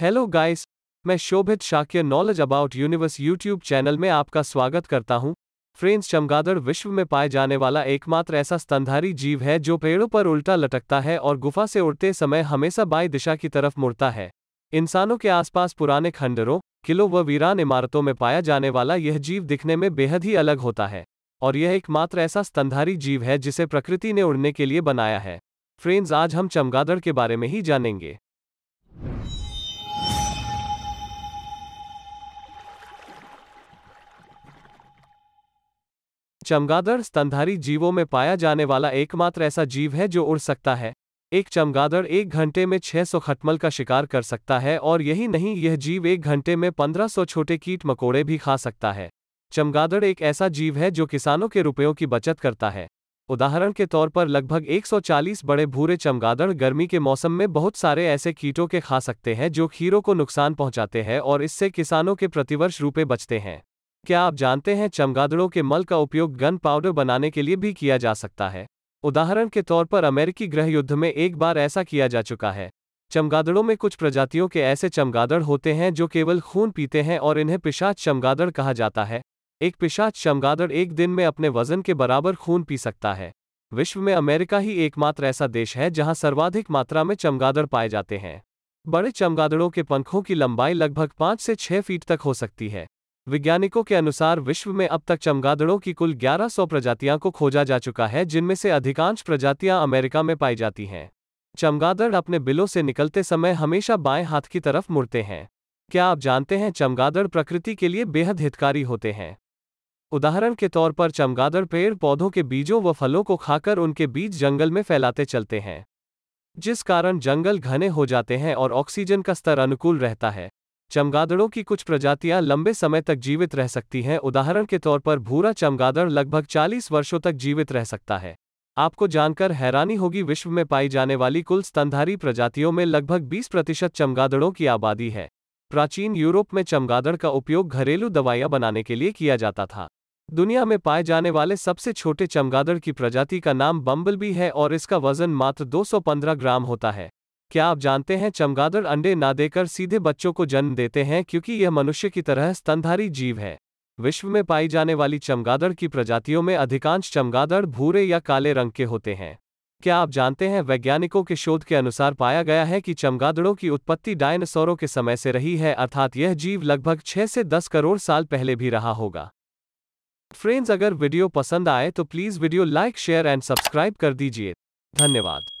hello guys मैं Shobhit Shakya knowledge about universe YouTube channel में आपका स्वागत करता हूं फ्रेंड्स चमगादड़ विश्व में पाए जाने वाला एकमात्र ऐसा स्तनधारी जीव है जो पेड़ों पर उल्टा लटकता है और गुफा से उड़ते समय हमेशा बाई दिशा की तरफ मुड़ता है इंसानों के आसपास पुराने खंडरों किलों व वीरान इमारतों में पाया जाने वाला यह जीव दिखने में बेहद ही अलग होता है और यह एकमात्र ऐसा स्तनधारी जीव है जिसे प्रकृति ने उड़ने के लिए बनाया है फ्रेंड्स आज हम चमगादड़ के बारे में ही जानेंगे चमगादड़ स्तनधारी जीवों में पाया जाने वाला एकमात्र ऐसा जीव है जो उड़ सकता है एक चमगादड़ एक घंटे में 600 खटमल का शिकार कर सकता है और यही नहीं यह जीव एक घंटे में 1500 छोटे कीट मकोड़े भी खा सकता है चमगादड़ एक ऐसा जीव है जो किसानों के रुपयों की बचत करता है उदाहरण के तौर पर लगभग 140 बड़े भूरे चमगादड़ गर्मी के मौसम में बहुत सारे ऐसे कीटों के खा सकते हैं जो खीरों को नुकसान पहुंचाते हैं और इससे किसानों के प्रतिवर्ष रुपए बचते हैं क्या आप जानते हैं चमगादड़ों के मल का उपयोग गन पाउडर बनाने के लिए भी किया जा सकता है उदाहरण के तौर पर अमेरिकी गृह युद्ध में एक बार ऐसा किया जा चुका है चमगादड़ों में कुछ प्रजातियों के ऐसे चमगादड़ होते हैं जो केवल खून पीते हैं और इन्हें पिशाच चमगादड़ कहा जाता है एक पिशाच चमगादड़ एक दिन में अपने वजन के बराबर खून पी सकता है विश्व में अमेरिका ही एकमात्र ऐसा देश है जहां सर्वाधिक मात्रा में चमगादड़ पाए जाते हैं बड़े चमगादड़ों के पंखों की लंबाई लगभग पाँच से छह फीट तक हो सकती है वैज्ञानिकों के अनुसार विश्व में अब तक चमगादड़ों की कुल 1100 प्रजातियां को खोजा जा चुका है जिनमें से अधिकांश प्रजातियां अमेरिका में पाई जाती हैं चमगादड़ अपने बिलों से निकलते समय हमेशा बाएं हाथ की तरफ मुड़ते हैं क्या आप जानते हैं चमगादड़ प्रकृति के लिए बेहद हितकारी होते हैं उदाहरण के तौर पर चमगादड़ पेड़ पौधों के बीजों व फलों को खाकर उनके बीज जंगल में फैलाते चलते हैं जिस कारण जंगल घने हो जाते हैं और ऑक्सीजन का स्तर अनुकूल रहता है चमगादड़ों की कुछ प्रजातियां लंबे समय तक जीवित रह सकती हैं उदाहरण के तौर पर भूरा चमगादड़ लगभग 40 वर्षों तक जीवित रह सकता है आपको जानकर हैरानी होगी विश्व में पाई जाने वाली कुल स्तनधारी प्रजातियों में लगभग 20 प्रतिशत चमगादड़ों की आबादी है प्राचीन यूरोप में चमगादड़ का उपयोग घरेलू दवाइयां बनाने के लिए किया जाता था दुनिया में पाए जाने वाले सबसे छोटे चमगादड़ की प्रजाति का नाम बम्बलबी है और इसका वजन मात्र 215 ग्राम होता है क्या आप जानते हैं चमगादड़ अंडे ना देकर सीधे बच्चों को जन्म देते हैं क्योंकि यह मनुष्य की तरह स्तनधारी जीव है विश्व में पाई जाने वाली चमगादड़ की प्रजातियों में अधिकांश चमगादड़ भूरे या काले रंग के होते हैं क्या आप जानते हैं वैज्ञानिकों के शोध के अनुसार पाया गया है कि चमगादड़ों की उत्पत्ति डायनासोरों के समय से रही है अर्थात यह जीव लगभग 6 से 10 करोड़ साल पहले भी रहा होगा फ्रेंड्स अगर वीडियो पसंद आए तो please video like share and subscribe कर दीजिए धन्यवाद